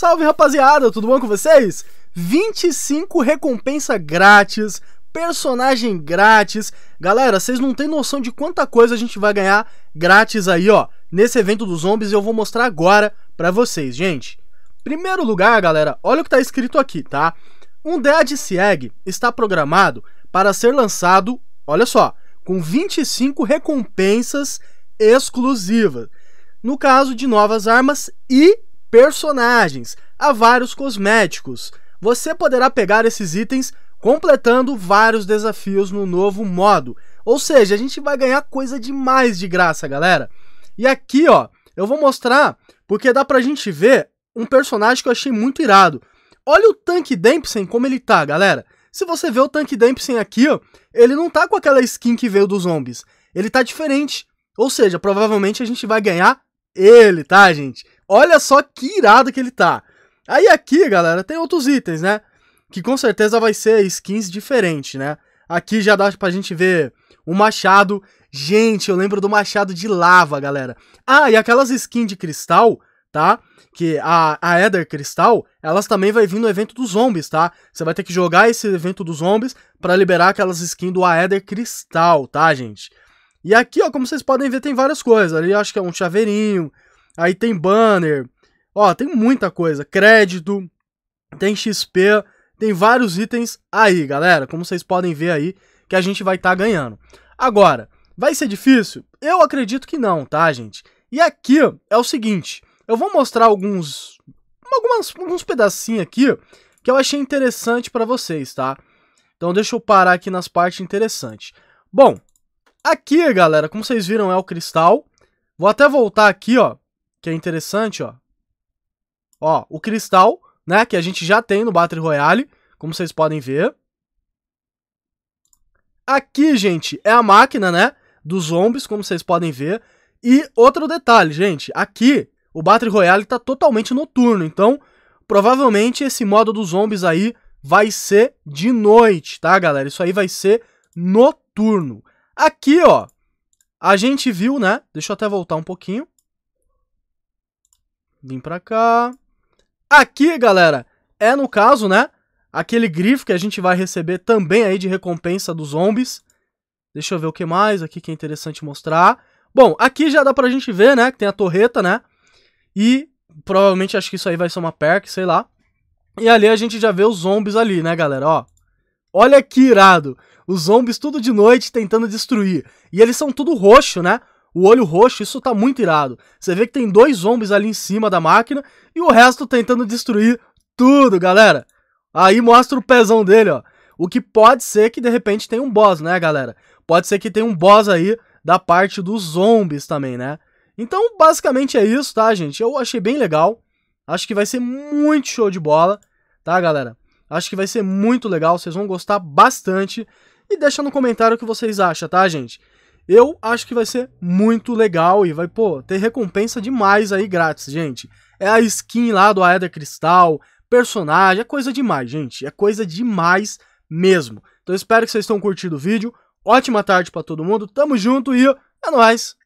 Salve rapaziada, tudo bom com vocês? 25 recompensa grátis, personagem grátis. Galera, vocês não têm noção de quanta coisa a gente vai ganhar grátis aí, ó, nesse evento dos zombies eu vou mostrar agora para vocês, gente. Primeiro lugar, galera, olha o que tá escrito aqui, tá? Um Dead Seag está programado para ser lançado, olha só, com 25 recompensas exclusivas. No caso de novas armas e personagens a vários cosméticos. Você poderá pegar esses itens completando vários desafios no novo modo. Ou seja, a gente vai ganhar coisa demais de graça, galera. E aqui, ó, eu vou mostrar porque dá pra gente ver um personagem que eu achei muito irado. Olha o Tank Dempsey como ele tá, galera. Se você vê o Tank Dempsey aqui, ó, ele não tá com aquela skin que veio dos zombies. Ele tá diferente. Ou seja, provavelmente a gente vai ganhar ele, tá, gente? Olha só que irado que ele tá. Aí aqui, galera, tem outros itens, né? Que com certeza vai ser skins diferentes, né? Aqui já dá pra gente ver o machado. Gente, eu lembro do machado de lava, galera. Ah, e aquelas skins de cristal, tá? Que a, a Eder Cristal, elas também vai vir no evento dos zombies, tá? Você vai ter que jogar esse evento dos zombies para liberar aquelas skins do Aether Cristal, tá, gente? E aqui, ó, como vocês podem ver, tem várias coisas. Ali acho que é um chaveirinho, Aí tem banner. Ó, tem muita coisa. Crédito, tem XP, tem vários itens aí, galera. Como vocês podem ver aí, que a gente vai estar tá ganhando. Agora, vai ser difícil? Eu acredito que não, tá, gente? E aqui é o seguinte, eu vou mostrar alguns, algumas, alguns pedacinhos aqui que eu achei interessante para vocês, tá? Então deixa eu parar aqui nas partes interessantes. Bom, aqui, galera, como vocês viram, é o cristal. Vou até voltar aqui, ó, que é interessante, ó. Ó, o cristal, né, que a gente já tem no Battle Royale, como vocês podem ver. Aqui, gente, é a máquina, né, dos zombies, como vocês podem ver. E outro detalhe, gente, aqui o Battle Royale tá totalmente noturno, então provavelmente esse modo dos zombies aí vai ser de noite, tá, galera? Isso aí vai ser noturno. Aqui, ó, a gente viu, né? Deixa eu até voltar um pouquinho. Vim pra cá. Aqui, galera, é no caso, né? Aquele grifo que a gente vai receber também aí de recompensa dos zombies. Deixa eu ver o que mais aqui que é interessante mostrar. Bom, aqui já dá pra gente ver, né? Que tem a torreta, né? E provavelmente acho que isso aí vai ser uma perk, sei lá. E ali a gente já vê os zombies ali, né, galera? Ó. Olha que irado. Os zombies tudo de noite tentando destruir. E eles são tudo roxo, né? O olho roxo, isso tá muito irado. Você vê que tem dois zombies ali em cima da máquina e o resto tentando destruir tudo, galera. Aí mostra o pezão dele, ó. O que pode ser que de repente tenha um boss, né, galera? Pode ser que tenha um boss aí da parte dos zombies também, né? Então, basicamente é isso, tá, gente? Eu achei bem legal. Acho que vai ser muito show de bola, tá, galera? Acho que vai ser muito legal, vocês vão gostar bastante. E deixa no comentário o que vocês acham, tá, gente? Eu acho que vai ser muito legal e vai, pô, ter recompensa demais aí grátis, gente. É a skin lá do Aether Cristal, personagem, é coisa demais, gente. É coisa demais mesmo. Então espero que vocês tenham curtido o vídeo. Ótima tarde para todo mundo. Tamo junto e é nóis.